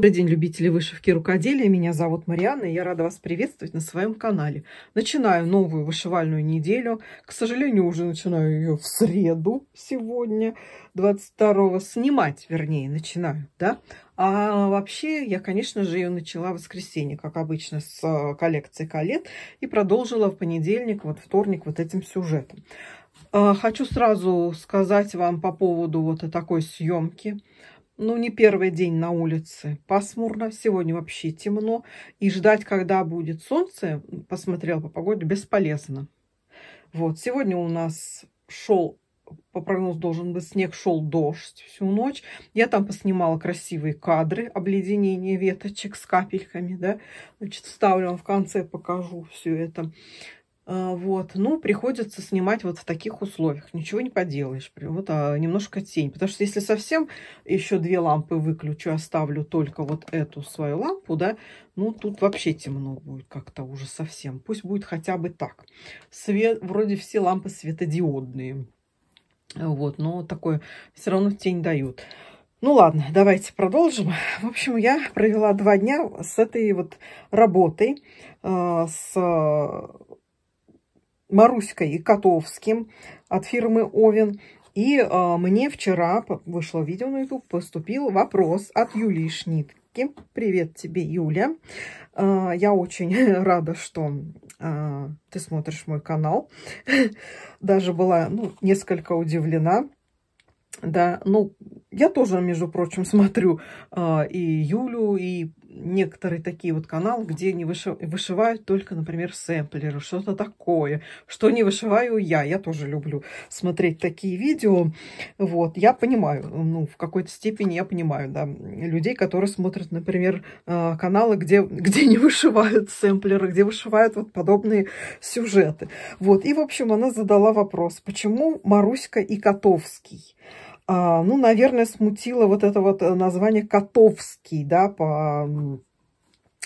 Добрый день, любители вышивки рукоделия. Меня зовут Марианна, и я рада вас приветствовать на своем канале. Начинаю новую вышивальную неделю. К сожалению, уже начинаю ее в среду сегодня, 22-го. Снимать, вернее, начинаю, да? А вообще, я, конечно же, ее начала в воскресенье, как обычно, с э, коллекции колет, и продолжила в понедельник, вот вторник, вот этим сюжетом. А, хочу сразу сказать вам по поводу вот такой съемки ну, не первый день на улице. Пасмурно, сегодня вообще темно. И ждать, когда будет солнце, посмотрел по погоде, бесполезно. Вот, сегодня у нас шел, по прогнозу должен быть снег, шел дождь всю ночь. Я там поснимала красивые кадры обледенения веточек с капельками, да. Значит, вставлю вам в конце, покажу все это. А, вот, ну, приходится снимать вот в таких условиях. Ничего не поделаешь. Вот а, немножко тень. Потому что если совсем еще две лампы выключу, оставлю только вот эту свою лампу, да, ну, тут вообще темно будет как-то уже совсем. Пусть будет хотя бы так. Свет, вроде все лампы светодиодные. Вот, но такое все равно тень дают. Ну ладно, давайте продолжим. В общем, я провела два дня с этой вот работой, э, с Маруськой и Котовским от фирмы «Овен». И э, мне вчера вышло видео на YouTube, поступил вопрос от Юлии Шнитки. Привет тебе, Юля. Э, я очень рада, что э, ты смотришь мой канал. Даже была ну, несколько удивлена. Да, ну, я тоже, между прочим, смотрю э, и Юлю, и некоторые такие вот каналы, где не выше, вышивают только, например, сэмплеры, что-то такое, что не вышиваю я. Я тоже люблю смотреть такие видео. Вот, я понимаю, ну, в какой-то степени я понимаю, да, людей, которые смотрят, например, э, каналы, где, где не вышивают сэмплеры, где вышивают вот подобные сюжеты. Вот, и, в общем, она задала вопрос, почему Маруська и Котовский? А, ну, наверное, смутило вот это вот э, название Котовский, да, по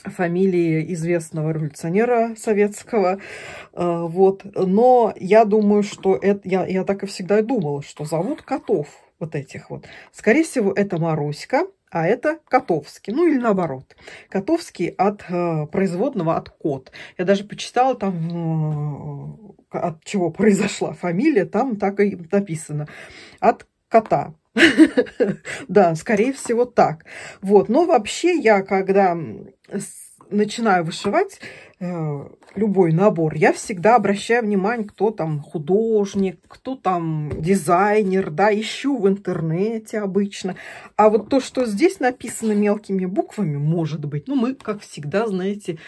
фамилии известного революционера советского, а, вот, но я думаю, что это, я, я так и всегда думала, что зовут котов вот этих вот. Скорее всего, это Маруська, а это Котовский, ну или наоборот. Котовский от э, производного от кот. Я даже почитала там, э, от чего произошла фамилия, там так и написано. От кота. Да, скорее всего так. Вот, но вообще я, когда начинаю вышивать э, любой набор, я всегда обращаю внимание, кто там художник, кто там дизайнер, да, ищу в интернете обычно. А вот то, что здесь написано мелкими буквами, может быть, ну, мы, как всегда, знаете,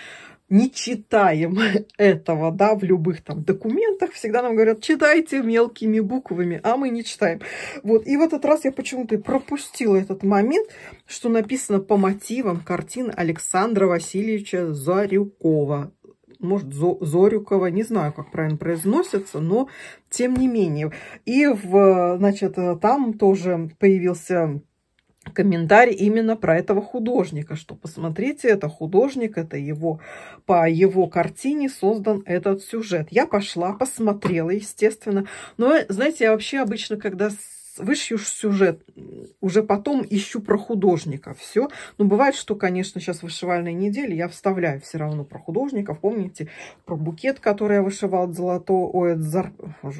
не читаем этого, да, в любых там документах всегда нам говорят, читайте мелкими буквами, а мы не читаем. Вот, и в этот раз я почему-то пропустила этот момент, что написано по мотивам картин Александра Васильевича Зарюкова. Может, Зо Зорюкова, не знаю, как правильно произносится, но тем не менее. И, в, значит, там тоже появился комментарий именно про этого художника, что посмотрите, это художник, это его, по его картине создан этот сюжет. Я пошла, посмотрела, естественно. Но, знаете, я вообще обычно, когда вышью сюжет, уже потом ищу про художника все. Но ну, бывает, что, конечно, сейчас вышивальные недели, я вставляю все равно про художников. Помните, про букет, который я вышивала от золотого, ой, от жар,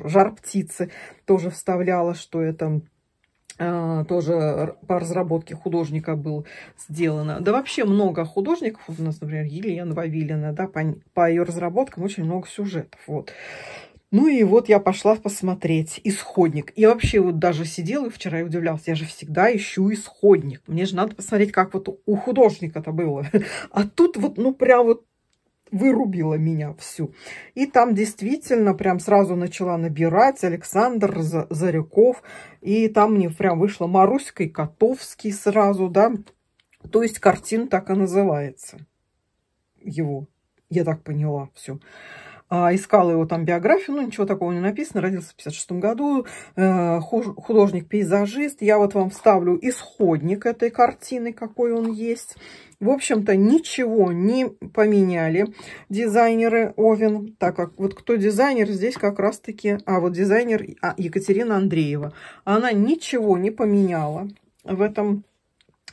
жар птицы, тоже вставляла, что это а, тоже по разработке художника был сделано. Да вообще много художников. У нас, например, Елена Вавилина, да, по, по ее разработкам очень много сюжетов. Вот. Ну и вот я пошла посмотреть исходник. И вообще вот даже сидела и вчера удивлялась. Я же всегда ищу исходник. Мне же надо посмотреть, как вот у художника это было. А тут вот, ну прям вот вырубила меня всю. И там действительно прям сразу начала набирать Александр Заряков И там мне прям вышла Маруська и Котовский сразу, да. То есть картин так и называется его. Я так поняла все. А, искала его там биографию, ну ничего такого не написано. Родился в 56 году, э, художник-пейзажист. Я вот вам вставлю исходник этой картины, какой он есть. В общем-то, ничего не поменяли дизайнеры Овен, так как вот кто дизайнер здесь как раз-таки, а вот дизайнер а, Екатерина Андреева, она ничего не поменяла в этом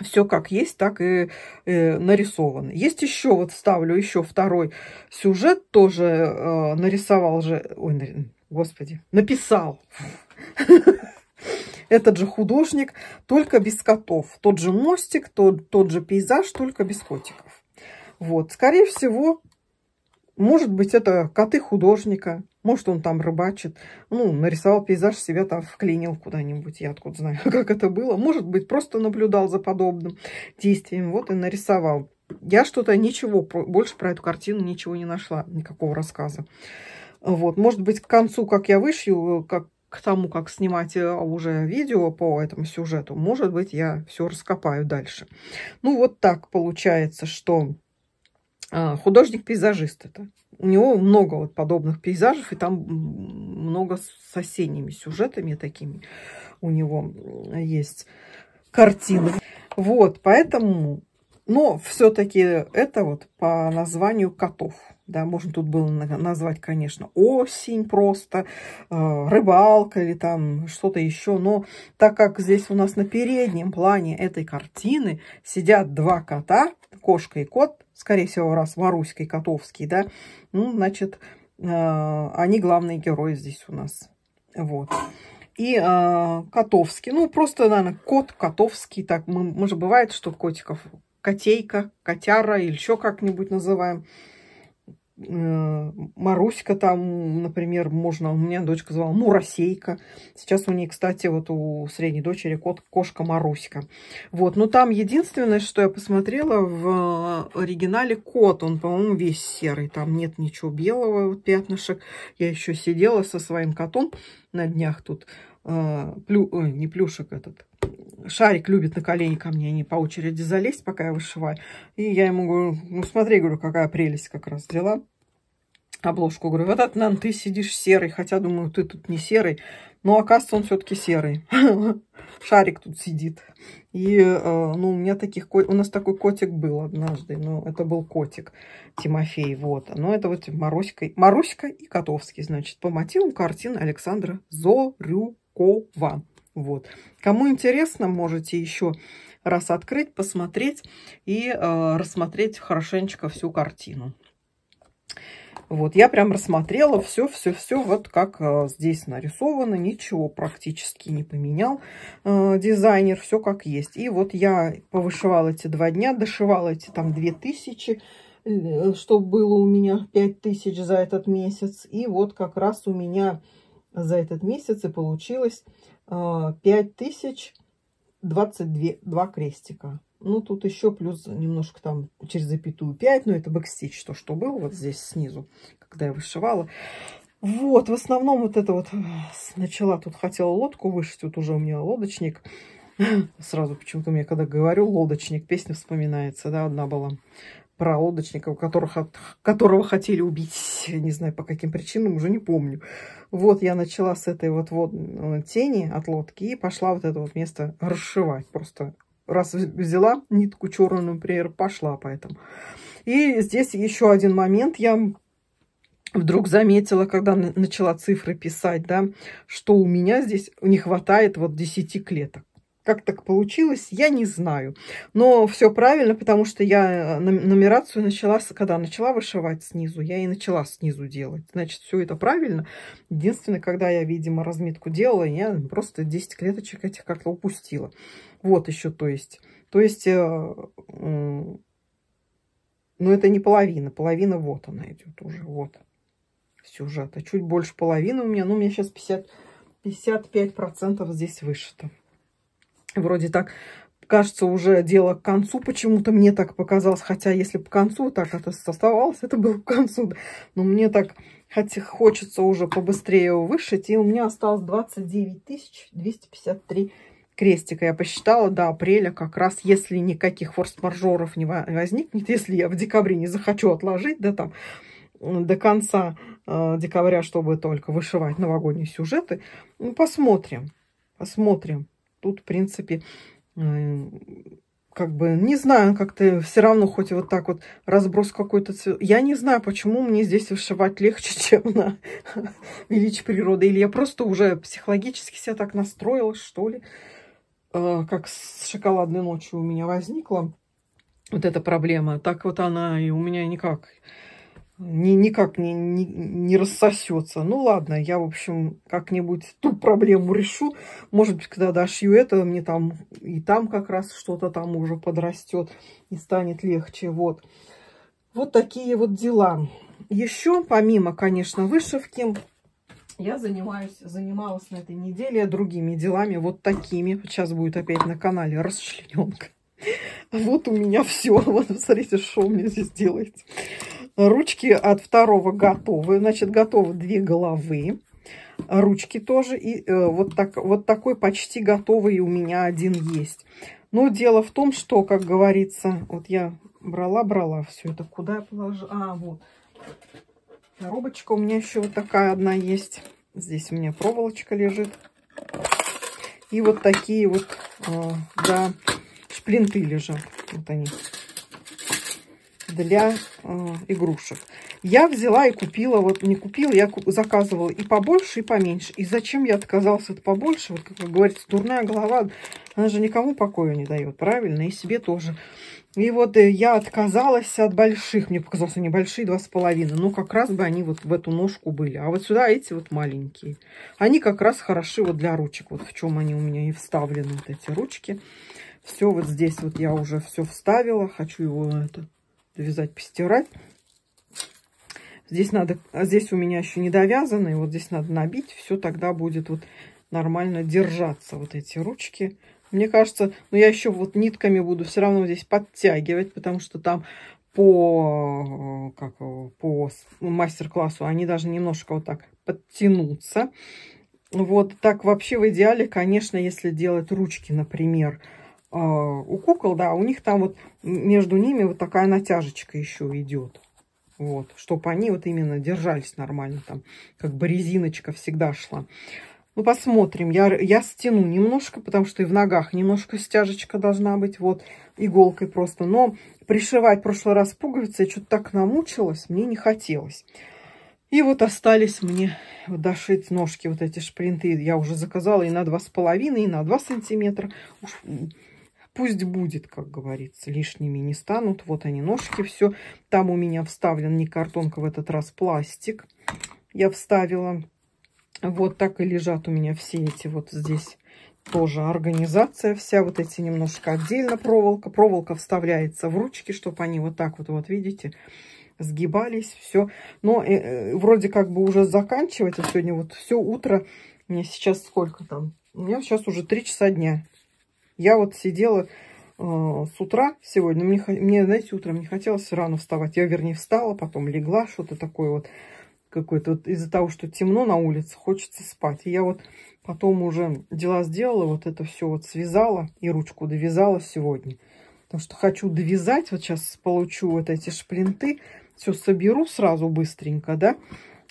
все как есть, так и э, нарисовано. Есть еще, вот вставлю еще второй сюжет, тоже э, нарисовал же, ой, господи, написал этот же художник, только без котов. Тот же мостик, тот, тот же пейзаж, только без котиков. Вот, скорее всего, может быть, это коты художника. Может, он там рыбачит. Ну, нарисовал пейзаж, себя там вклинил куда-нибудь. Я откуда знаю, как это было. Может быть, просто наблюдал за подобным действием. Вот и нарисовал. Я что-то ничего, больше про эту картину ничего не нашла. Никакого рассказа. Вот, может быть, к концу, как я вышью, как к тому, как снимать э, уже видео по этому сюжету, может быть, я все раскопаю дальше. Ну, вот так получается, что а, художник-пейзажист это. У него много вот подобных пейзажев, и там много с осенними сюжетами такими у него есть картины. Вот, поэтому, но все-таки это вот по названию котов. Да, можно тут было назвать, конечно, осень просто, э, рыбалка или там что-то еще. Но так как здесь у нас на переднем плане этой картины сидят два кота, кошка и кот, скорее всего, раз Маруська и Котовский, да, ну, значит, э, они главные герои здесь у нас. Вот и э, Котовский. Ну, просто, наверное, кот Котовский. Так, мы, мы же бывает, что котиков котейка, котяра или еще как-нибудь называем. Э, Маруська там, например, можно, у меня дочка звала Муросейка. Сейчас у нее, кстати, вот у средней дочери кот, кошка Маруська. Вот, но ну, там единственное, что я посмотрела в э, оригинале кот, он, по-моему, весь серый, там нет ничего белого вот пятнышек. Я еще сидела со своим котом на днях тут, э, плю, э, не плюшек этот, Шарик любит на колени ко мне, они по очереди залезть, пока я вышиваю. И я ему говорю, ну смотри, говорю, какая прелесть как раз взяла обложку. Говорю, вот это, наверное, ты сидишь серый. Хотя, думаю, ты тут не серый. Но, оказывается, он все-таки серый. Шарик тут сидит. И, э, ну, у меня таких... У нас такой котик был однажды. Но это был котик Тимофей. Вот. Но это вот Маруська, Маруська и Котовский. Значит, по мотивам картин Александра Зорюкова. Вот. Кому интересно, можете еще раз открыть, посмотреть и э, рассмотреть хорошенечко всю картину. Вот, я прям рассмотрела все-все-все, вот как э, здесь нарисовано, ничего практически не поменял э, дизайнер, все как есть. И вот я повышивала эти два дня, дошивала эти там две тысячи, э, что было у меня пять тысяч за этот месяц. И вот как раз у меня за этот месяц и получилось э, пять тысяч двадцать два крестика. Ну, тут еще плюс немножко там через запятую 5, но это бэкстич, то, что было вот здесь снизу, когда я вышивала. Вот, в основном вот это вот начала, тут хотела лодку вышить, вот уже у меня лодочник. Сразу почему-то мне, когда говорю лодочник, песня вспоминается, да, одна была про лодочника, которых, которого хотели убить, не знаю по каким причинам, уже не помню. Вот я начала с этой вот, вот э, тени от лодки и пошла вот это вот место расшивать, просто раз взяла нитку черную, например, пошла этому. И здесь еще один момент. Я вдруг заметила, когда начала цифры писать, да, что у меня здесь не хватает вот 10 клеток. Как так получилось, я не знаю. Но все правильно, потому что я э, нумерацию начала, когда начала вышивать снизу, я и начала снизу делать. Значит, все это правильно. Единственное, когда я, видимо, разметку делала, я просто 10 клеточек этих как-то упустила. Вот еще, то есть. То есть, э, ну, это не половина. Половина вот она идет уже, вот сюжета. Чуть больше половины у меня. Ну, у меня сейчас 50, 55% здесь вышито. Вроде так, кажется, уже дело к концу. Почему-то мне так показалось. Хотя, если бы к концу так это оставалось, это было к концу. Но мне так хотя хочется уже побыстрее его вышить. И у меня осталось 29 253 крестика я посчитала до апреля как раз, если никаких форс-мажоров не возникнет, если я в декабре не захочу отложить, да, там, до конца э, декабря, чтобы только вышивать новогодние сюжеты. Ну, посмотрим, посмотрим. Тут, в принципе, э, как бы, не знаю, как-то все равно, хоть вот так вот разброс какой-то цвет. Я не знаю, почему мне здесь вышивать легче, чем на величие природы. Или я просто уже психологически себя так настроила, что ли. Э, как с шоколадной ночью у меня возникла вот эта проблема, так вот она и у меня никак, ни, никак не, не, не рассосется. Ну ладно, я, в общем, как-нибудь ту проблему решу. Может быть, когда дошью это, мне там и там как раз что-то там уже подрастет и станет легче. Вот. Вот такие вот дела. Еще, помимо, конечно, вышивки, я занимаюсь, занималась на этой неделе другими делами, вот такими. Сейчас будет опять на канале расчлененка. А вот у меня все. Вот смотрите, что у меня здесь делается. Ручки от второго готовы. Значит, готовы две головы. Ручки тоже. И э, вот, так, вот такой почти готовый у меня один есть. Но дело в том, что, как говорится, вот я брала-брала все это. Куда я положила? А, вот. Коробочка у меня еще вот такая одна есть. Здесь у меня проволочка лежит. И вот такие вот, э, да, шплинты лежат. Вот они. Для э, игрушек. Я взяла и купила, вот не купила, я заказывала и побольше, и поменьше. И зачем я отказался от побольше? Вот, как говорится, дурная голова, она же никому покоя не дает, правильно? И себе тоже. И вот э, я отказалась от больших. Мне показалось, они большие, два с половиной. Но ну, как раз бы они вот в эту ножку были. А вот сюда эти вот маленькие. Они как раз хороши вот для ручек. Вот в чем они у меня и вставлены, вот эти ручки. Все вот здесь вот я уже все вставила. Хочу его это довязать, постирать. Здесь надо, здесь у меня еще не довязано. И вот здесь надо набить. Все тогда будет вот нормально держаться вот эти ручки. Мне кажется, ну я еще вот нитками буду все равно здесь подтягивать, потому что там по, э, как, по ну, мастер-классу они даже немножко вот так подтянутся. Вот так вообще в идеале, конечно, если делать ручки, например, э, у кукол, да, у них там вот между ними вот такая натяжечка еще идет. Вот, чтобы они вот именно держались нормально, там как бы резиночка всегда шла. Ну, посмотрим. Я, я стяну немножко, потому что и в ногах немножко стяжечка должна быть. Вот, иголкой просто. Но пришивать в прошлый раз пуговицы я что-то так намучилась, мне не хотелось. И вот остались мне дошить ножки, вот эти шпринты. Я уже заказала и на 2,5, и на 2 сантиметра. Уж пусть будет, как говорится, лишними не станут. Вот они, ножки, все. Там у меня вставлен не картонка, в этот раз пластик. Я вставила вот так и лежат у меня все эти вот здесь тоже организация вся. Вот эти немножко отдельно проволока. Проволока вставляется в ручки, чтобы они вот так вот, вот видите, сгибались. Все. Но э, э, вроде как бы уже заканчивать. А сегодня вот все утро. Мне сейчас сколько там? У меня сейчас уже 3 часа дня. Я вот сидела э, с утра сегодня, мне, мне, знаете, утром не хотелось рано вставать. Я, вернее, встала, потом легла, что-то такое вот какой-то. Вот из-за того, что темно на улице, хочется спать. И я вот потом уже дела сделала, вот это все вот связала и ручку довязала сегодня. Потому что хочу довязать. Вот сейчас получу вот эти шплинты. Все соберу сразу быстренько, да,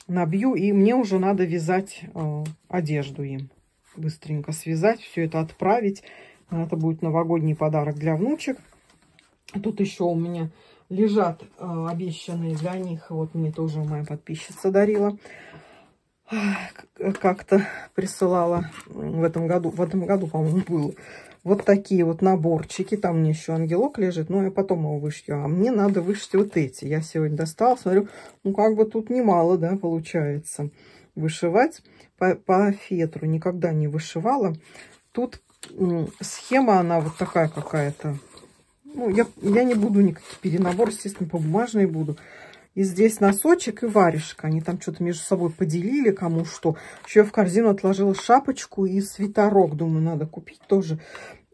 набью. И мне уже надо вязать э, одежду им. Быстренько связать, все это отправить. Это будет новогодний подарок для внучек. Тут еще у меня лежат э, обещанные для них. Вот мне тоже моя подписчица дарила. Как-то присылала в этом году. В этом году, по-моему, было. Вот такие вот наборчики. Там мне еще ангелок лежит. Но ну, я потом его вышью. А мне надо вышить вот эти. Я сегодня достала. Смотрю, ну как бы тут немало, да, получается. Вышивать по, по фетру. Никогда не вышивала. Тут схема, она вот такая какая-то ну, я, я не буду никаких перенабор, естественно, по бумажной буду. И здесь носочек и варежка. Они там что-то между собой поделили, кому что. Еще я в корзину отложила шапочку и свитерок. Думаю, надо купить тоже.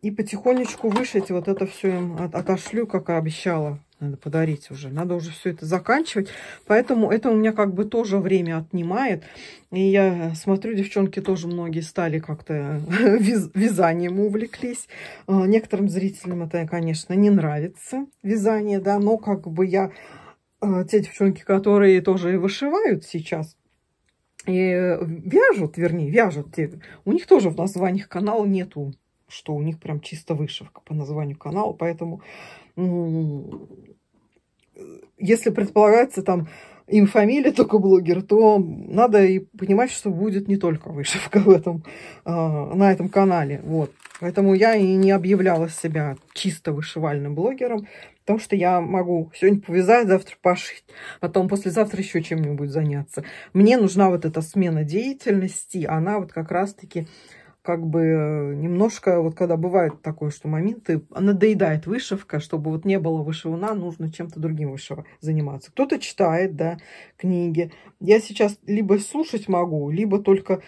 И потихонечку вышить. Вот это все им отошлю, как и обещала надо подарить уже, надо уже все это заканчивать. Поэтому это у меня как бы тоже время отнимает. И я смотрю, девчонки тоже многие стали как-то вязанием увлеклись. А, некоторым зрителям это, конечно, не нравится, вязание, да, но как бы я... А, те девчонки, которые тоже и вышивают сейчас, и вяжут, вернее, вяжут. У них тоже в названиях канала нету, что у них прям чисто вышивка по названию канала, поэтому если предполагается там им фамилия только блогер, то надо и понимать, что будет не только вышивка в этом, э, на этом канале. Вот. Поэтому я и не объявляла себя чисто вышивальным блогером, потому что я могу сегодня повязать, завтра пошить, потом послезавтра еще чем-нибудь заняться. Мне нужна вот эта смена деятельности, она вот как раз-таки как бы э, немножко, вот когда бывает такое, что моменты, надоедает вышивка, чтобы вот не было вышивана, нужно чем-то другим вышива заниматься. Кто-то читает, да, книги. Я сейчас либо слушать могу, либо только,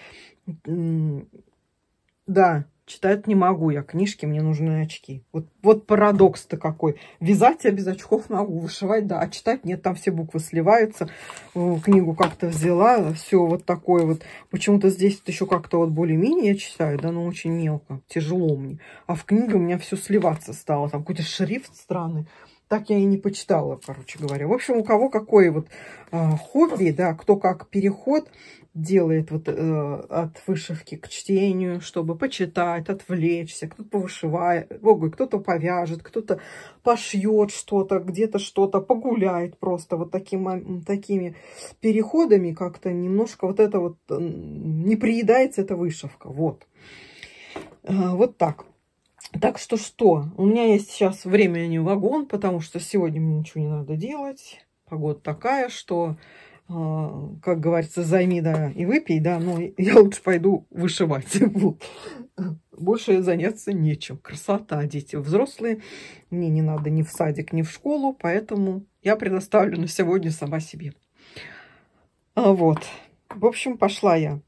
да, Читать не могу я книжки, мне нужны очки. Вот, вот парадокс-то какой. Вязать я без очков могу, вышивать, да, а читать нет, там все буквы сливаются. Э, книгу как-то взяла, все вот такое вот. Почему-то здесь еще как-то вот более-менее я читаю, да, но очень мелко, тяжело мне. А в книге у меня все сливаться стало, там какой-то шрифт странный так я и не почитала, короче говоря. В общем, у кого какое вот э, хобби, да, кто как переход делает вот э, от вышивки к чтению, чтобы почитать, отвлечься, кто-то повышивает, ой, кто-то повяжет, кто-то пошьет что-то, где-то что-то погуляет просто вот таким, такими переходами как-то немножко вот это вот не приедается эта вышивка, вот. Э, вот так. Так что что? У меня есть сейчас времени вагон, потому что сегодня мне ничего не надо делать. Погода такая, что, э, как говорится, займи, да, и выпей, да, но я лучше пойду вышивать. Вот. Больше заняться нечем. Красота, дети взрослые. Мне не надо ни в садик, ни в школу, поэтому я предоставлю на сегодня сама себе. А, вот. В общем, пошла я.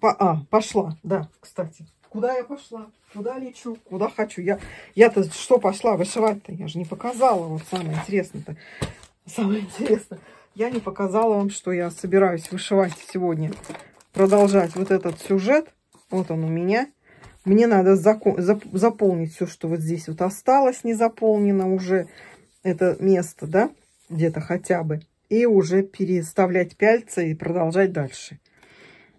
По а, пошла, да, кстати. Куда я пошла? Куда лечу? Куда хочу? Я-то я, я что пошла вышивать-то? Я же не показала. Вот самое интересное-то. Самое интересное. Я не показала вам, что я собираюсь вышивать сегодня. Продолжать вот этот сюжет. Вот он у меня. Мне надо заполнить все, что вот здесь вот осталось не заполнено уже. Это место, да? Где-то хотя бы. И уже переставлять пяльца и продолжать дальше.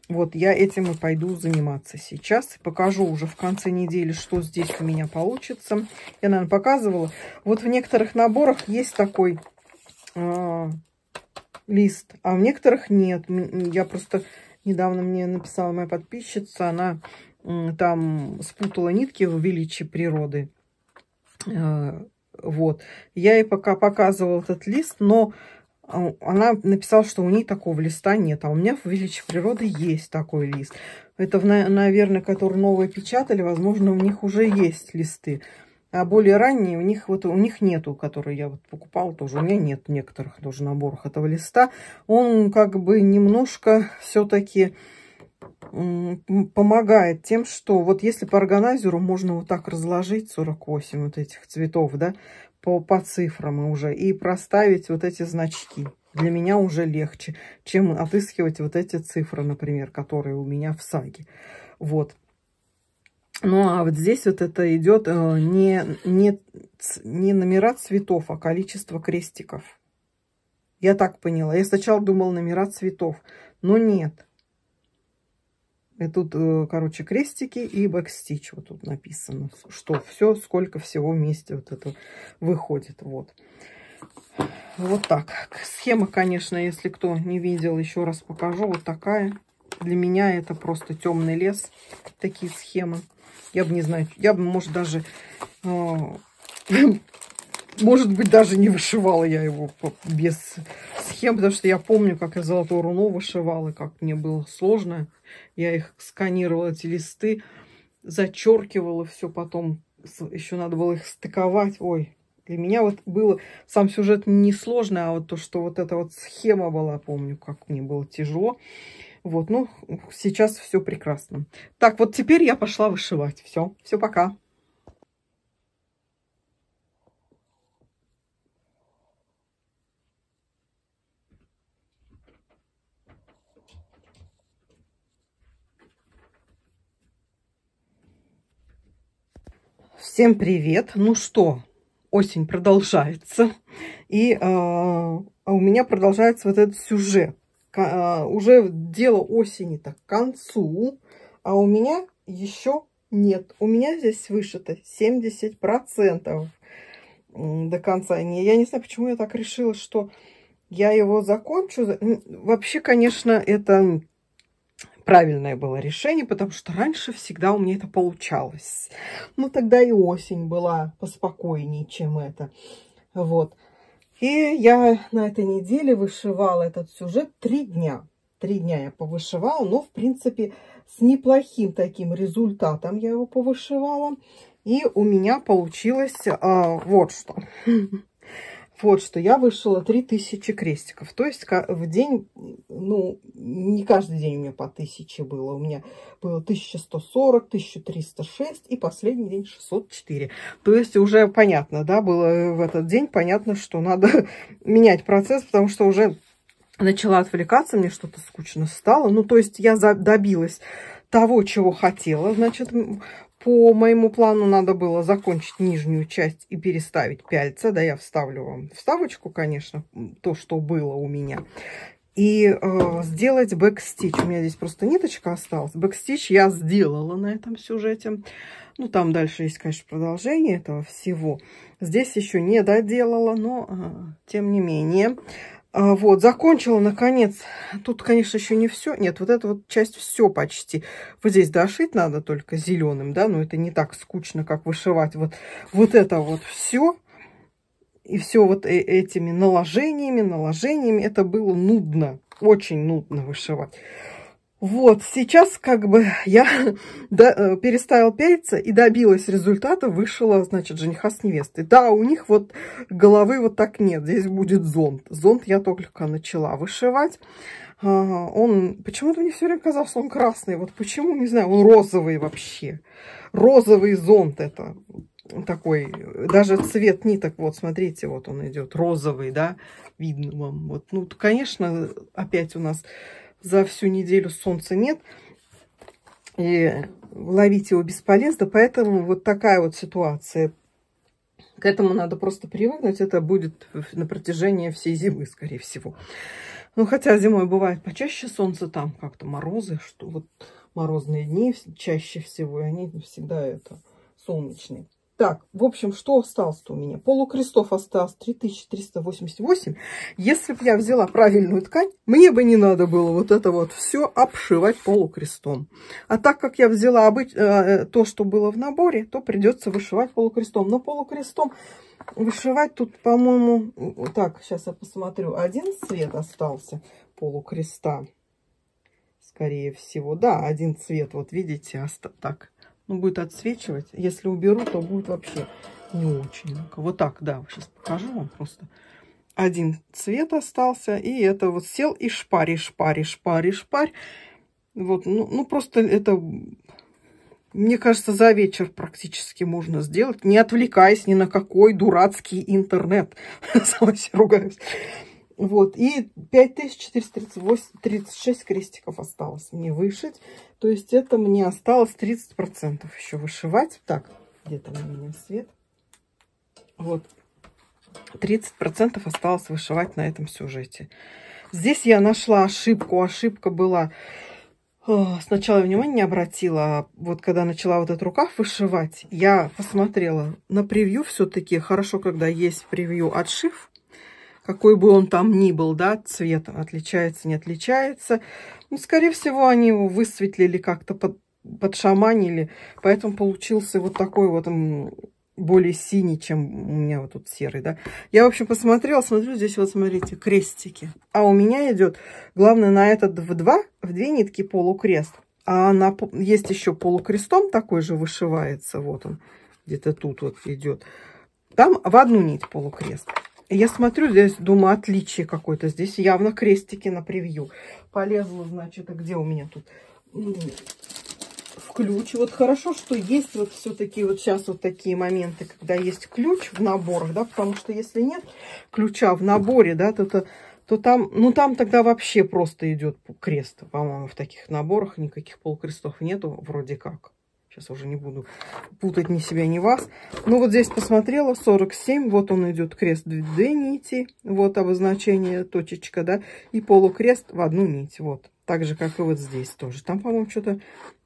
Вот, я этим и пойду заниматься сейчас. Покажу уже в конце недели, что здесь у меня получится. Я, наверное, показывала. Вот в некоторых наборах есть такой э, лист, а в некоторых нет. Я просто недавно мне написала моя подписчица, она э, там спутала нитки в величии природы. Э, вот, я ей пока показывала этот лист, но а она написала, что у ней такого листа нет, а у меня в «Величие природы» есть такой лист. Это, наверное, который новые печатали, возможно, у них уже есть листы. А более ранние у них вот у них нету, которые я вот покупала тоже. У меня нет некоторых тоже наборах этого листа. Он как бы немножко все-таки помогает тем, что вот если по органайзеру можно вот так разложить 48 вот этих цветов, да, по, по цифрам уже и проставить вот эти значки. Для меня уже легче, чем отыскивать вот эти цифры, например, которые у меня в саге. Вот. Ну, а вот здесь вот это идет э, не, не, не номера цветов, а количество крестиков. Я так поняла. Я сначала думала номера цветов, но нет. И э, тут, э, короче, крестики и бэкстич вот тут написано. Что все, сколько всего вместе вот это выходит. Вот. Вот так. Схема, конечно, если кто не видел, еще раз покажу. Вот такая. Для меня это просто темный лес. Такие схемы. Я бы не знаю, я бы, может, даже... Э, может быть, даже не вышивала я его без схем, потому что я помню, как я золотое руно вышивала, как мне было сложно я их сканировала, эти листы, зачеркивала все потом. Еще надо было их стыковать. Ой, для меня вот было... Сам сюжет не сложный, а вот то, что вот эта вот схема была, помню, как мне было тяжело. Вот, ну, сейчас все прекрасно. Так, вот теперь я пошла вышивать. Все, все, пока. Всем привет! Ну что, осень продолжается. И э, у меня продолжается вот этот сюжет. К, а, уже дело осени так к концу, а у меня еще нет. У меня здесь вышито 70% до конца. Я не знаю, почему я так решила, что я его закончу. Вообще, конечно, это правильное было решение, потому что раньше всегда у меня это получалось. Ну, тогда и осень была поспокойнее, чем это. Вот. И я на этой неделе вышивала этот сюжет три дня. Три дня я повышивала, но, в принципе, с неплохим таким результатом я его повышивала. И у меня получилось э, вот что. Вот что я вышила 3000 крестиков. То есть в день, ну, не каждый день у меня по 1000 было. У меня было 1140, 1306 и последний день 604. То есть уже понятно, да, было в этот день понятно, что надо менять процесс, потому что уже начала отвлекаться, мне что-то скучно стало. Ну, то есть я добилась того, чего хотела, значит, по моему плану надо было закончить нижнюю часть и переставить пяльца. Да, я вставлю вам вставочку, конечно, то, что было у меня. И э, сделать бэкстич. У меня здесь просто ниточка осталась. Бэкстич я сделала на этом сюжете. Ну, там дальше есть, конечно, продолжение этого всего. Здесь еще не доделала, но э, тем не менее... А, вот, закончила, наконец. Тут, конечно, еще не все. Нет, вот эта вот часть все почти. Вот здесь дошить надо только зеленым, да, но это не так скучно, как вышивать вот, вот это вот все. И все вот э, этими наложениями, наложениями. Это было нудно, очень нудно вышивать. Вот, сейчас как бы я до, э, переставил пялиться и добилась результата, вышла, значит, жениха с невестой. Да, у них вот головы вот так нет, здесь будет зонт. Зонт я только начала вышивать. А, он, почему-то мне все время казалось, что он красный, вот почему, не знаю, он розовый вообще. Розовый зонт это такой, даже цвет ниток, вот смотрите, вот он идет розовый, да, видно вам. Вот, ну, конечно, опять у нас за всю неделю солнца нет. И ловить его бесполезно. Поэтому вот такая вот ситуация. К этому надо просто привыкнуть. Это будет на протяжении всей зимы, скорее всего. Ну, хотя зимой бывает почаще солнце, там как-то морозы, что вот морозные дни чаще всего, и они всегда это солнечные. Так, в общем, что осталось у меня? Полукрестов осталось 3388. Если бы я взяла правильную ткань, мне бы не надо было вот это вот все обшивать полукрестом. А так как я взяла обыч... Э, э, то, что было в наборе, то придется вышивать полукрестом. Но полукрестом вышивать тут, по-моему... Э, так, сейчас я посмотрю. Один цвет остался полукреста. Скорее всего, да, один цвет. Вот видите, ост... так, ну, будет отсвечивать. Если уберу, то будет вообще не очень. Вот так, да, сейчас покажу вам просто. Один цвет остался, и это вот сел и шпарь, и шпарь, и шпарь, и шпарь. Вот, ну, ну просто это, мне кажется, за вечер практически можно сделать, не отвлекаясь ни на какой дурацкий интернет. Сама себе ругаюсь. Вот, и 5436 крестиков осталось мне вышить. То есть это мне осталось 30% еще вышивать. Так, где там у меня свет? Вот, 30% осталось вышивать на этом сюжете. Здесь я нашла ошибку. Ошибка была... Э, сначала внимания не обратила, а вот когда начала вот этот рукав вышивать, я посмотрела на превью все-таки, хорошо, когда есть превью отшив, какой бы он там ни был, да, цвет отличается, не отличается. Ну, скорее всего, они его высветлили как-то под, подшаманили, поэтому получился вот такой вот более синий, чем у меня вот тут серый, да. Я, в общем, посмотрела, смотрю, здесь вот, смотрите, крестики. А у меня идет, главное, на этот в два, в две нитки полукрест. А на, есть еще полукрестом такой же вышивается, вот он, где-то тут вот идет. Там в одну нить полукрест. Я смотрю, здесь, думаю, отличие какое-то. Здесь явно крестики на превью. Полезла, значит, а где у меня тут в ключ. Вот хорошо, что есть вот все-таки вот сейчас вот такие моменты, когда есть ключ в наборах, да, потому что если нет ключа в наборе, да, то, -то, то там, ну там тогда вообще просто идет крест, по-моему, в таких наборах никаких полукрестов нету вроде как. Сейчас уже не буду путать ни себя, ни вас. Ну, вот здесь посмотрела, 47. Вот он идет крест в две нити. Вот обозначение, точечка, да. И полукрест в одну нить. Вот. Так же, как и вот здесь тоже. Там, по-моему, что-то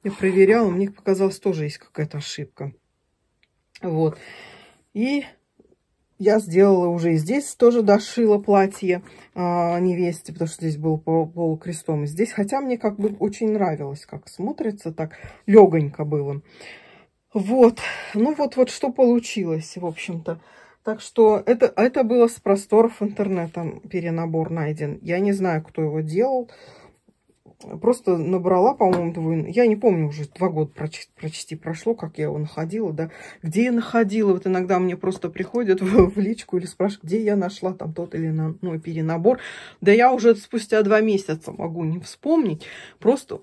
я проверяла. Мне показалось, тоже есть какая-то ошибка. Вот. И я сделала уже и здесь тоже дошила платье а, невесте, потому что здесь был полукрестом. И здесь, хотя мне как бы очень нравилось, как смотрится, так легонько было. Вот, ну вот, вот что получилось, в общем-то. Так что это, это было с просторов интернета перенабор найден. Я не знаю, кто его делал просто набрала, по-моему, твой... Я не помню, уже два года почти, почти прошло, как я его находила, да. Где я находила? Вот иногда мне просто приходят в, в личку или спрашивают, где я нашла там тот или иной ну, перенабор. Да я уже спустя два месяца могу не вспомнить. Просто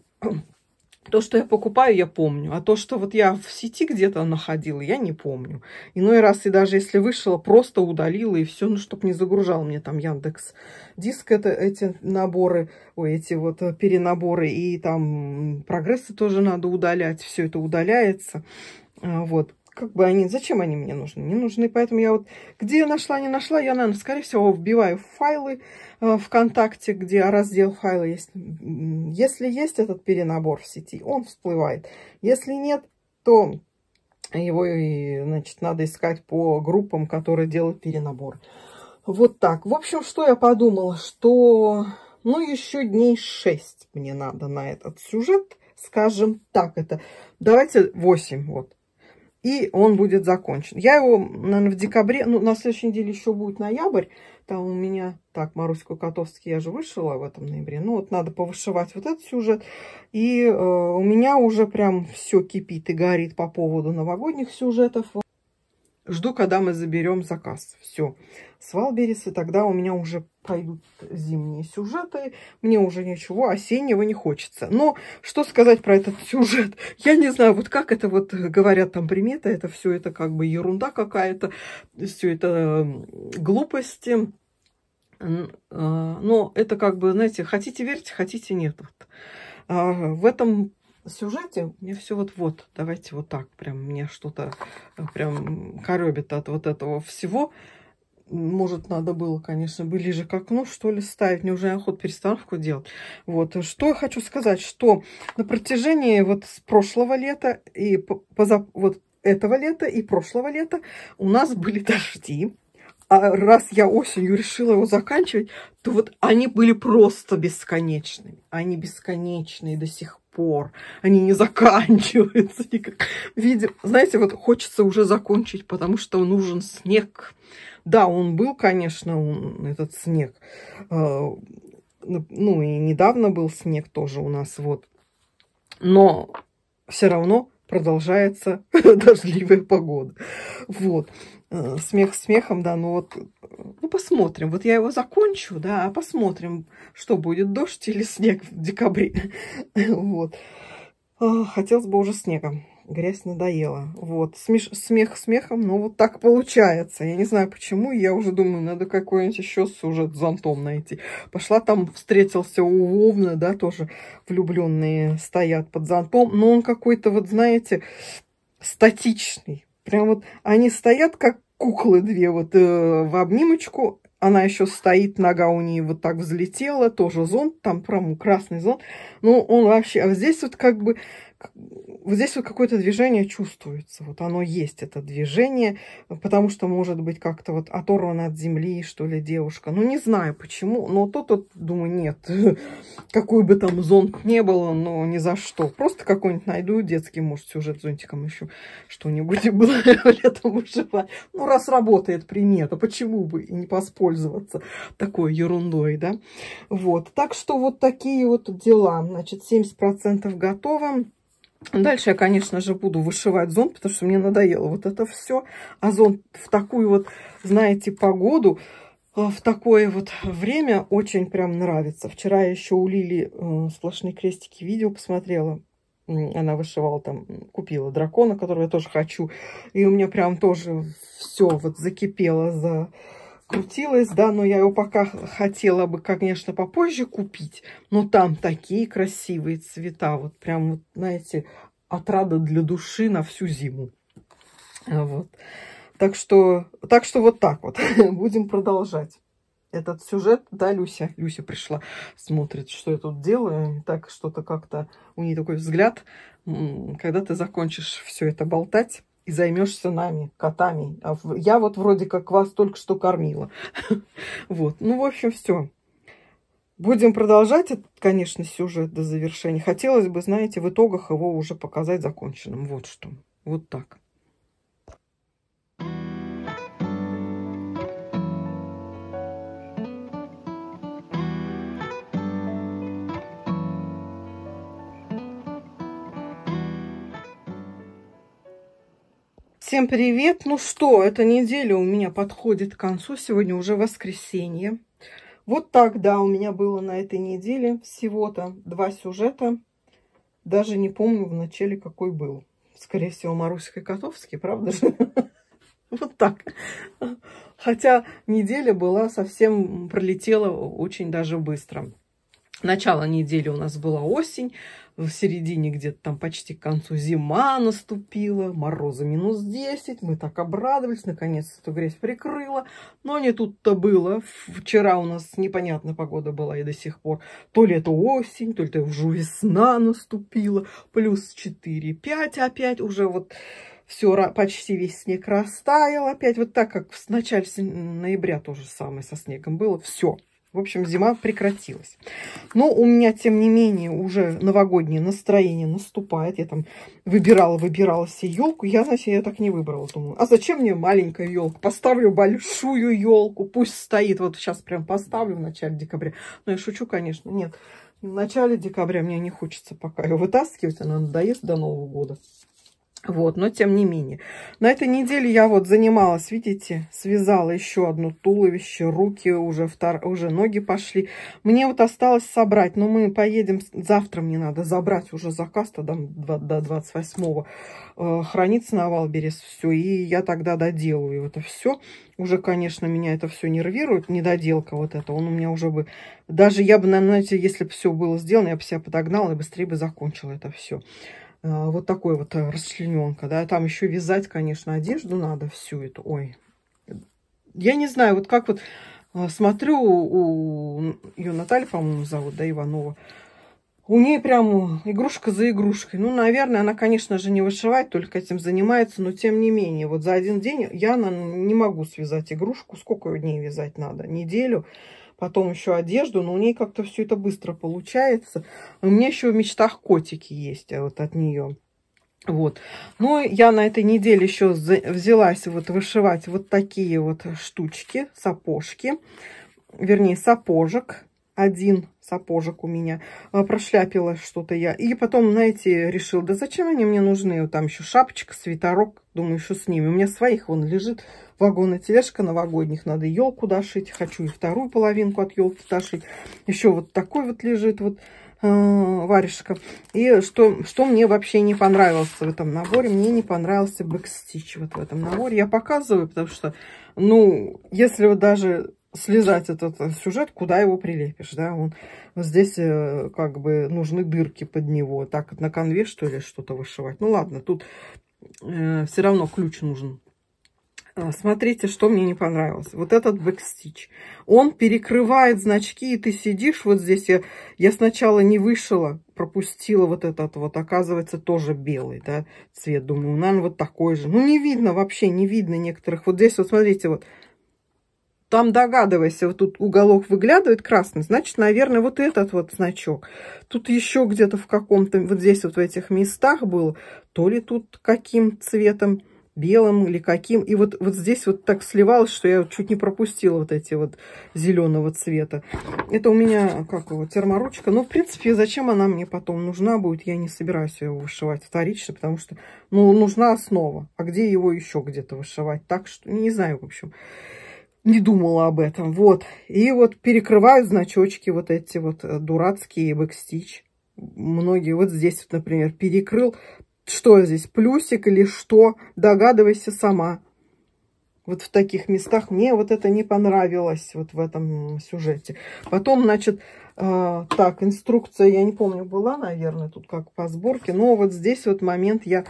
то, что я покупаю, я помню. А то, что вот я в сети где-то находила, я не помню. Иной раз, и даже если вышла, просто удалила и все, ну, чтобы не загружал мне там Яндекс Диск, это эти наборы, ой, эти вот э, перенаборы, и там прогрессы тоже надо удалять, все это удаляется. А, вот как бы они, зачем они мне нужны? Не нужны. Поэтому я вот, где нашла, не нашла, я, наверное, скорее всего, вбиваю файлы э, ВКонтакте, где раздел файлы, есть. Если есть этот перенабор в сети, он всплывает. Если нет, то его, и, значит, надо искать по группам, которые делают перенабор. Вот так. В общем, что я подумала, что, ну, еще дней 6 мне надо на этот сюжет, скажем так, это, давайте 8, вот, и он будет закончен. Я его, наверное, в декабре, ну, на следующей неделе еще будет ноябрь, там у меня, так, Маруську Котовский я же вышила в этом ноябре, ну, вот надо повышивать вот этот сюжет, и э, у меня уже прям все кипит и горит по поводу новогодних сюжетов. Жду, когда мы заберем заказ. Все. С Валберис, и тогда у меня уже пойдут зимние сюжеты. Мне уже ничего осеннего не хочется. Но что сказать про этот сюжет? Я не знаю, вот как это вот говорят там приметы. Это все это как бы ерунда какая-то. Все это глупости. А, но это как бы, знаете, хотите верьте, хотите нет. А, в этом сюжете мне все вот-вот. Давайте вот так. Прям мне что-то э, прям коробит от вот этого всего. Может, надо было, конечно, ближе к окну, что ли, ставить. неужели охот перестановку делать. Вот. Э, что я хочу сказать, что на протяжении вот с прошлого лета и поза... вот этого лета и прошлого лета у нас были дожди. А раз я осенью решила его заканчивать, то вот они были просто бесконечными. Они бесконечные до сих пор. Они не заканчиваются никак. Видим, знаете, вот хочется уже закончить, потому что нужен снег. Да, он был, конечно, он, этот снег. А, ну, и недавно был снег тоже у нас, вот. Но все равно продолжается дождливая погода. Вот смех смехом, да, но ну вот ну, посмотрим. Вот я его закончу, да, а посмотрим, что будет, дождь или снег в декабре. Вот. А, хотелось бы уже снегом. Грязь надоела. Вот. Смеш... Смех смехом, но вот так получается. Я не знаю почему. Я уже думаю, надо какой-нибудь еще сюжет с зонтом найти. Пошла там, встретился у Овна, да, тоже влюбленные стоят под зонтом. Но он какой-то, вот знаете, статичный Прям вот они стоят, как куклы две вот э, в обнимочку. Она еще стоит, нога у нее вот так взлетела, тоже зонт, там прям красный зонт. Ну, он вообще, а здесь вот как бы вот здесь вот какое-то движение чувствуется, вот оно есть, это движение, потому что, может быть, как-то вот оторвана от земли, что ли, девушка. Ну, не знаю почему, но тут, вот, думаю, нет, какой бы там зонт не было, но ни за что. Просто какой-нибудь найду детский, может, сюжет зонтиком еще что-нибудь было летом вышивать. Ну, раз работает примета, почему бы и не воспользоваться такой ерундой, да? Вот, так что вот такие вот дела. Значит, 70% готово. Дальше я, конечно же, буду вышивать зонт, потому что мне надоело вот это все. А зонт в такую вот, знаете, погоду, э, в такое вот время очень прям нравится. Вчера я еще у Лили э, сплошные крестики видео посмотрела. Она вышивала там, купила дракона, которого я тоже хочу. И у меня прям тоже все вот закипело за крутилась, да, но я его пока хотела бы, конечно, попозже купить. Но там такие красивые цвета, вот прям, вот, знаете, отрада для души на всю зиму. А вот. Так что, так что вот так вот. Будем продолжать этот сюжет. Да, Люся? Люся пришла, смотрит, что я тут делаю. Так что-то как-то у нее такой взгляд. Когда ты закончишь все это болтать, и займешься нами, котами. А я вот вроде как вас только что кормила. Вот, ну, в общем, все. Будем продолжать этот, конечно, сюжет до завершения. Хотелось бы, знаете, в итогах его уже показать законченным. Вот что. Вот так. Всем привет! Ну что, эта неделя у меня подходит к концу. Сегодня уже воскресенье. Вот так, да, у меня было на этой неделе всего-то два сюжета. Даже не помню в начале, какой был. Скорее всего, Маруська и Котовский, правда же? Вот так. Хотя неделя была совсем, пролетела очень даже быстро. Начало недели у нас была осень, в середине где-то там почти к концу зима наступила, морозы минус 10, мы так обрадовались, наконец эту грязь прикрыла, но не тут-то было. Вчера у нас непонятная погода была и до сих пор. То ли это осень, то ли это уже весна наступила, плюс 4, 5 опять уже вот все почти весь снег растаял опять. Вот так как в начале ноября то же самое со снегом было. Все. В общем, зима прекратилась. Но у меня, тем не менее, уже новогоднее настроение наступает. Я там выбирала, выбирала себе елку. Я, значит, я так не выбрала. Думаю, а зачем мне маленькая елка? Поставлю большую елку, пусть стоит. Вот сейчас прям поставлю в начале декабря. Ну я шучу, конечно, нет. В начале декабря мне не хочется пока ее вытаскивать. Она надоест до Нового года. Вот, но тем не менее. На этой неделе я вот занималась, видите, связала еще одно туловище, руки уже, втор... уже ноги пошли. Мне вот осталось собрать, но мы поедем, завтра мне надо забрать уже заказ, тогда до 28-го э, хранится на Валберес все, и я тогда доделаю это все. Уже, конечно, меня это все нервирует, недоделка вот это, он у меня уже бы, даже я бы, знаете, если бы все было сделано, я бы себя подогнала и быстрее бы закончила это все. А, вот такой вот э, расчлененка, да, там еще вязать, конечно, одежду надо всю эту, ой, я не знаю, вот как вот а, смотрю у, у ее Наталья, по-моему, зовут, да, Иванова, у нее прям игрушка за игрушкой. Ну, наверное, она, конечно же, не вышивает, только этим занимается, но тем не менее, вот за один день я не могу связать игрушку. Сколько дней вязать надо? Неделю? потом еще одежду, но у нее как-то все это быстро получается. У меня еще в мечтах котики есть э, вот от нее. Вот. Ну я на этой неделе еще взялась вот вышивать вот такие вот штучки, сапожки, вернее сапожек один сапожек у меня. А, прошляпила что-то я. И потом, знаете, решил, да зачем они мне нужны? вот Там еще шапочка, свитерок, думаю, еще с ними. У меня своих вон лежит вагон и тележка новогодних. Надо елку дошить. Хочу и вторую половинку от елки дошить. Еще вот такой вот лежит вот а, варежка. И что, что мне вообще не понравилось в этом наборе? Мне не понравился бэкстич вот в этом наборе. Я показываю, потому что, ну, если вот даже слезать этот э, сюжет, куда его прилепишь, да, он здесь э, как бы нужны дырки под него, так на конве что ли что-то вышивать, ну ладно, тут э, все равно ключ нужен. А, смотрите, что мне не понравилось. Вот этот бэкстич. Он перекрывает значки, и ты сидишь вот здесь. Я, я сначала не вышила, пропустила вот этот вот. Оказывается, тоже белый да, цвет. Думаю, ну, наверное, вот такой же. Ну, не видно вообще, не видно некоторых. Вот здесь вот, смотрите, вот там догадывайся, вот тут уголок выглядывает красный, значит, наверное, вот этот вот значок. Тут еще где-то в каком-то, вот здесь вот в этих местах было, то ли тут каким цветом, белым или каким. И вот, вот здесь вот так сливалось, что я чуть не пропустила вот эти вот зеленого цвета. Это у меня, как его, терморучка. Но, ну, в принципе, зачем она мне потом нужна будет, я не собираюсь ее вышивать вторично, потому что, ну, нужна основа. А где его еще где-то вышивать? Так что, не знаю, в общем не думала об этом. Вот. И вот перекрываю значочки вот эти вот э, дурацкие бэкстич. Многие вот здесь, например, перекрыл. Что здесь, плюсик или что? Догадывайся сама. Вот в таких местах мне вот это не понравилось вот в этом сюжете. Потом, значит, э, так, инструкция, я не помню, была, наверное, тут как по сборке. Но вот здесь вот момент я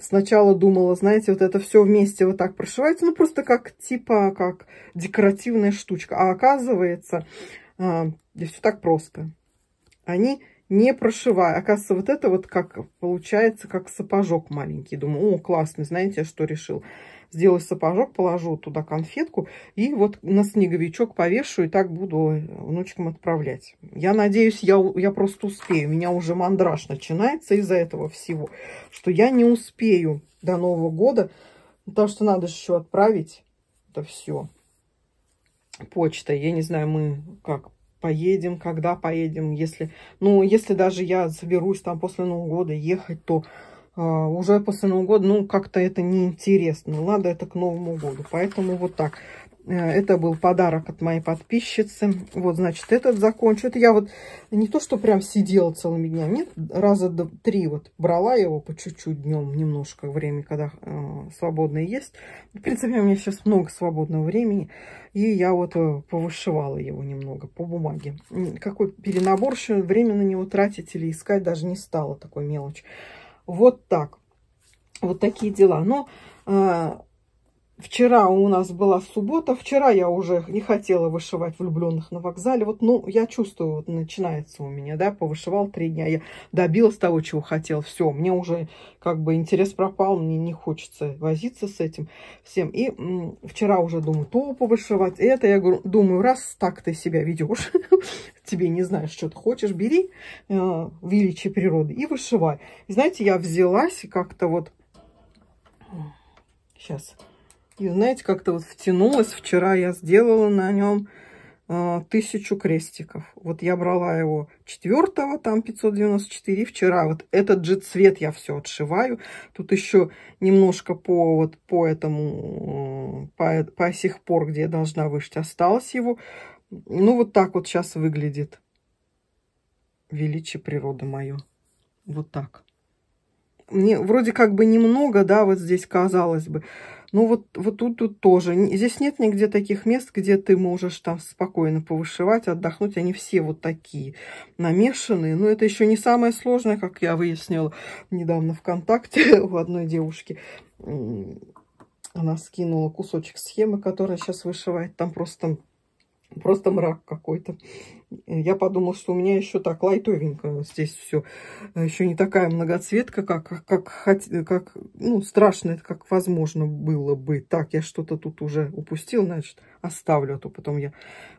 сначала думала, знаете, вот это все вместе вот так прошивается, ну просто как типа, как декоративная штучка. А оказывается, э, а, все так просто. Они не прошивая. Оказывается, вот это вот как получается, как сапожок маленький. Думаю, о, классно, знаете, я что решил? сделаю сапожок, положу туда конфетку и вот на снеговичок повешу, и так буду э, внучкам отправлять. Я надеюсь, я, я просто успею. У меня уже мандраж начинается из-за этого всего, что я не успею до Нового года, потому что надо еще отправить это все. Почта, я не знаю, мы как поедем, когда поедем, если... Ну, если даже я соберусь там после Нового года ехать, то а, уже после Нового года, ну, как-то это неинтересно. Ладно, это к Новому году. Поэтому вот так. Э, это был подарок от моей подписчицы. Вот, значит, этот закончу. Это я вот не то, что прям сидела целыми днями. Нет, раза три вот брала его по чуть-чуть днем, немножко время, когда э, свободное есть. В принципе, у меня сейчас много свободного времени. И я вот э, повышивала его немного по бумаге. Какой перенабор еще время на него тратить или искать даже не стало такой мелочь. Вот так. Вот такие дела. Но а, Вчера у нас была суббота, вчера я уже не хотела вышивать влюбленных на вокзале. Вот, ну, я чувствую, вот начинается у меня, да, повышивал три дня, я добилась того, чего хотел, все, мне уже как бы интерес пропал, мне не хочется возиться с этим всем. И м, вчера уже думаю, то повышивать, это, я говорю, думаю, раз так ты себя ведешь, тебе не знаешь, что ты хочешь, бери э, величие природы и вышивай. знаете, я взялась и как-то вот... Сейчас и знаете, как-то вот втянулась. Вчера я сделала на нем а, тысячу крестиков. Вот я брала его 4 там 594. Вчера вот этот же цвет я все отшиваю. Тут еще немножко по вот по этому, по, по сих пор, где я должна вышить, осталось его. Ну, вот так вот сейчас выглядит величие природы мое. Вот так. Мне вроде как бы немного, да, вот здесь казалось бы. Ну вот, вот тут, тут тоже. Здесь нет нигде таких мест, где ты можешь там спокойно повышивать, отдохнуть. Они все вот такие намешанные. Но это еще не самое сложное, как я выяснила недавно ВКонтакте у одной девушки. Она скинула кусочек схемы, которая сейчас вышивает. Там просто, просто мрак какой-то. Я подумала, что у меня еще так лайтовенько здесь все. Э, еще не такая многоцветка, как, как, как ну, страшно, это как возможно было бы. Так, я что-то тут уже упустил, значит, оставлю, а то потом я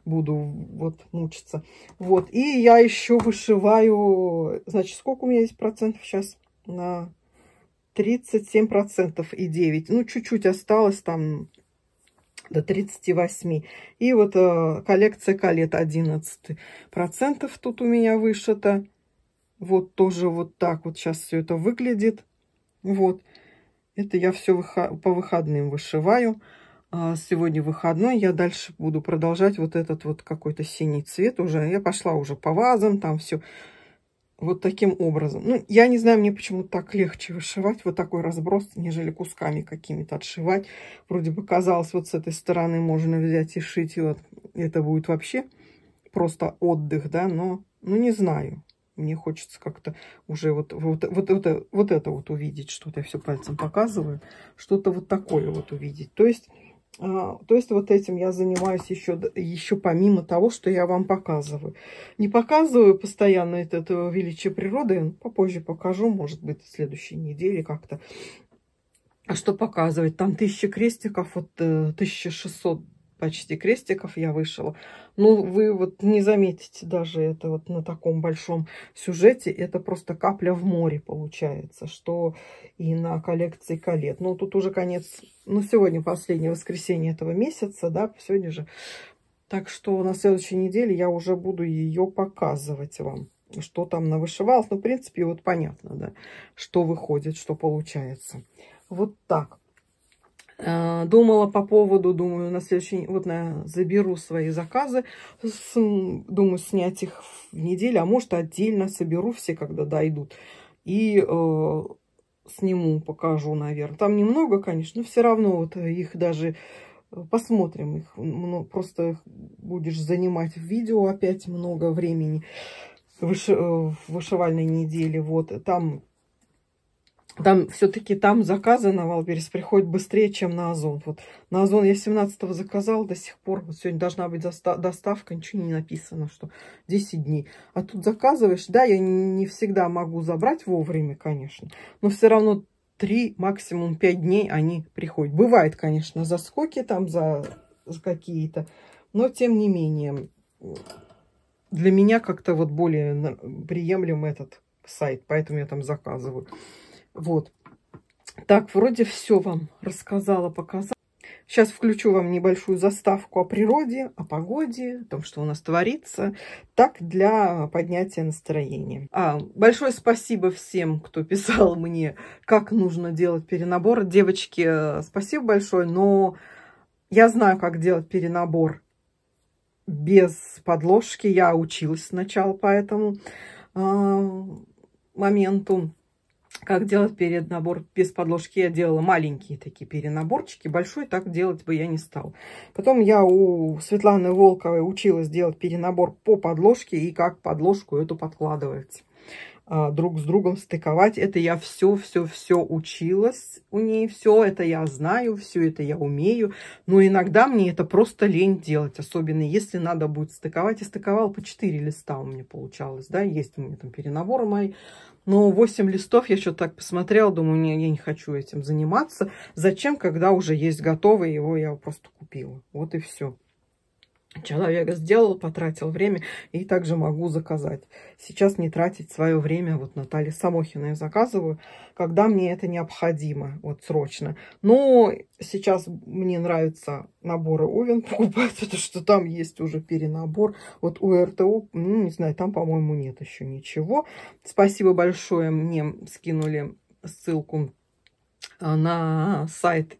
буду вот мучиться. Вот, и я еще вышиваю, значит, сколько у меня есть процентов сейчас на 37% и 9%. Ну, чуть-чуть осталось там до 38. И вот э, коллекция колет 11 процентов тут у меня вышито. Вот тоже вот так вот сейчас все это выглядит. Вот. Это я все по выходным вышиваю. А сегодня выходной. Я дальше буду продолжать вот этот вот какой-то синий цвет уже. Я пошла уже по вазам, там все вот таким образом. Ну, я не знаю, мне почему так легче вышивать вот такой разброс, нежели кусками какими-то отшивать. Вроде бы казалось, вот с этой стороны можно взять и шить, и вот это будет вообще просто отдых, да, но, ну, не знаю. Мне хочется как-то уже вот, вот, вот, вот, вот это вот увидеть, что-то я все пальцем показываю, что-то вот такое вот увидеть. То есть а, то есть вот этим я занимаюсь еще, еще помимо того, что я вам показываю. Не показываю постоянно это, это величие природы, попозже покажу, может быть, в следующей неделе как-то. А что показывать? Там тысяча крестиков, вот 1600 э, почти крестиков я вышила. Ну, вы вот не заметите даже это вот на таком большом сюжете. Это просто капля в море получается, что и на коллекции колет. Ну, тут уже конец, ну, сегодня последнее воскресенье этого месяца, да, сегодня же. Так что на следующей неделе я уже буду ее показывать вам, что там навышивалось. Ну, в принципе, вот понятно, да, что выходит, что получается. Вот так. Э, думала по поводу, думаю, на следующий вот на, заберу свои заказы, с, думаю, снять их в неделю, а может отдельно соберу все, когда дойдут. И э, сниму, покажу, наверное. Там немного, конечно, но все равно вот их даже э, посмотрим. Их ну, просто будешь занимать в видео опять много времени выш, э, в вышивальной неделе. Вот там там все-таки там заказы на Валберес приходят быстрее, чем на Озон. Вот на Озон я 17-го заказала до сих пор. Вот сегодня должна быть доставка, ничего не написано, что 10 дней. А тут заказываешь, да, я не всегда могу забрать вовремя, конечно, но все равно 3, максимум 5 дней они приходят. Бывает, конечно, заскоки там, за, за какие-то, но тем не менее, для меня как-то вот более приемлем этот сайт, поэтому я там заказываю. Вот. Так, вроде все вам рассказала, показала. Сейчас включу вам небольшую заставку о природе, о погоде, о том, что у нас творится. Так, для поднятия настроения. А, большое спасибо всем, кто писал мне, как нужно делать перенабор. Девочки, спасибо большое, но я знаю, как делать перенабор без подложки. Я училась сначала по этому а, моменту как делать переднабор без подложки, я делала маленькие такие перенаборчики, большой так делать бы я не стал. Потом я у Светланы Волковой училась делать перенабор по подложке и как подложку эту подкладывать. А, друг с другом стыковать. Это я все-все-все училась у ней, все это я знаю, все это я умею. Но иногда мне это просто лень делать, особенно если надо будет стыковать. Я стыковала по 4 листа у меня получалось, да, есть у меня там перенаборы мои. Но 8 листов я еще так посмотрела, думаю, не, я не хочу этим заниматься. Зачем, когда уже есть готовый, его я просто купила. Вот и все человек сделал, потратил время и также могу заказать. Сейчас не тратить свое время, вот Наталья Самохина я заказываю, когда мне это необходимо, вот срочно. Но сейчас мне нравятся наборы Овен покупать, потому что там есть уже перенабор. Вот у РТУ, ну, не знаю, там, по-моему, нет еще ничего. Спасибо большое, мне скинули ссылку а, на сайт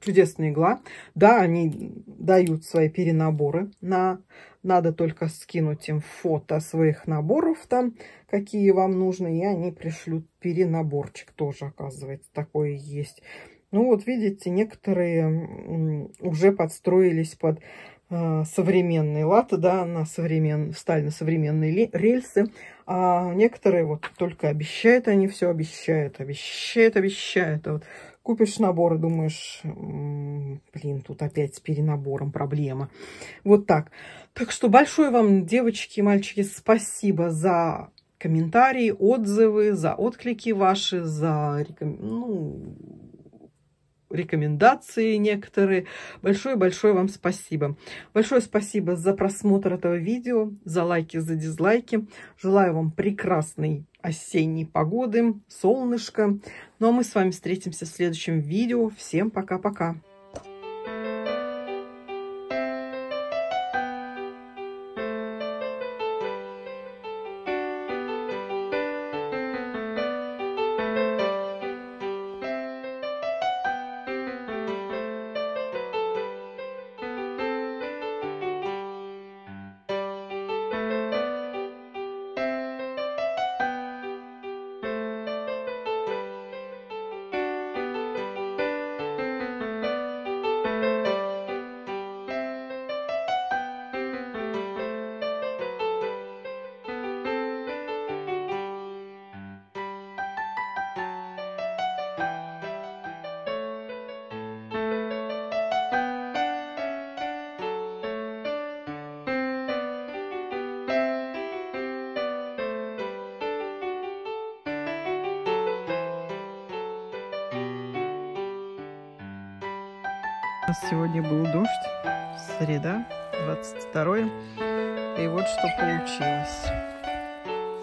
чудесная игла. Да, они дают свои перенаборы. На... Надо только скинуть им фото своих наборов там, какие вам нужны, и они пришлют перенаборчик тоже, оказывается, такое есть. Ну вот видите, некоторые уже подстроились под э, современные латы, да, на современ... встали на современные рельсы, а некоторые вот только обещают, они все обещают, обещают, обещают, а вот Купишь набор и думаешь, блин, тут опять с перенабором проблема. Вот так. Так что большое вам, девочки и мальчики, спасибо за комментарии, отзывы, за отклики ваши, за реком... ну, рекомендации некоторые. Большое-большое вам спасибо. Большое спасибо за просмотр этого видео, за лайки, за дизлайки. Желаю вам прекрасной осенней погоды, солнышко. Ну а мы с вами встретимся в следующем видео. Всем пока-пока! нас сегодня был дождь. Среда, 22 -е. И вот что получилось.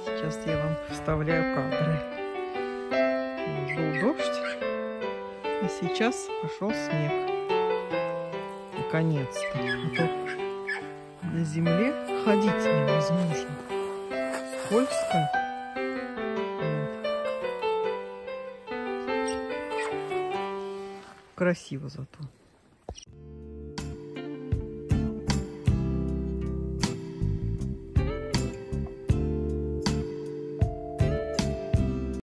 Сейчас я вам вставляю кадры. Был дождь, а сейчас пошел снег. Наконец-то. А то на земле ходить невозможно. Скользко. красиво зато.